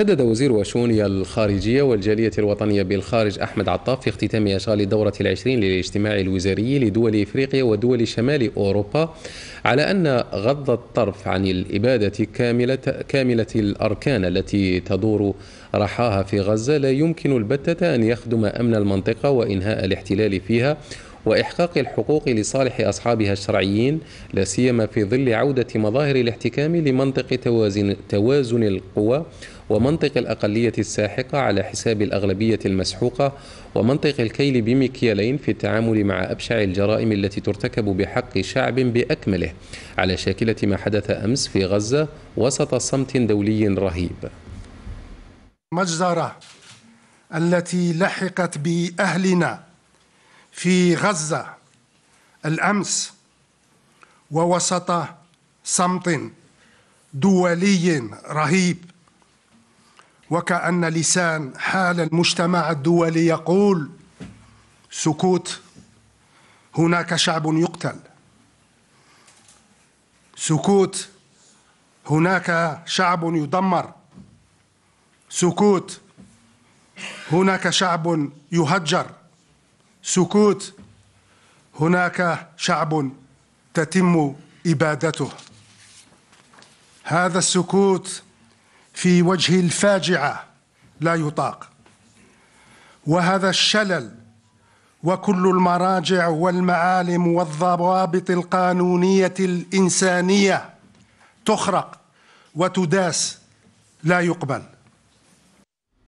شدد وزير وشؤون الخارجية والجالية الوطنية بالخارج أحمد عطاف في اختتام إشغال الدورة العشرين للاجتماع الوزاري لدول إفريقيا ودول شمال أوروبا على أن غض الطرف عن الإبادة كاملة, كاملة الأركان التي تدور رحاها في غزة لا يمكن البتة أن يخدم أمن المنطقة وإنهاء الاحتلال فيها وإحقاق الحقوق لصالح أصحابها الشرعيين لا سيما في ظل عودة مظاهر الاحتكام لمنطق توازن, توازن القوى ومنطق الأقلية الساحقة على حساب الأغلبية المسحوقة ومنطق الكيل بمكيالين في التعامل مع أبشع الجرائم التي ترتكب بحق شعب بأكمله على شاكلة ما حدث أمس في غزة وسط صمت دولي رهيب مجزرة التي لحقت بأهلنا في غزة الأمس ووسط صمت دولي رهيب وكأن لسان حال المجتمع الدولي يقول سكوت هناك شعب يقتل سكوت هناك شعب يدمر سكوت هناك شعب يهجر سكوت هناك شعب تتم إبادته هذا السكوت في وجه الفاجعة لا يطاق وهذا الشلل وكل المراجع والمعالم والضوابط القانونية الإنسانية تخرق وتداس لا يقبل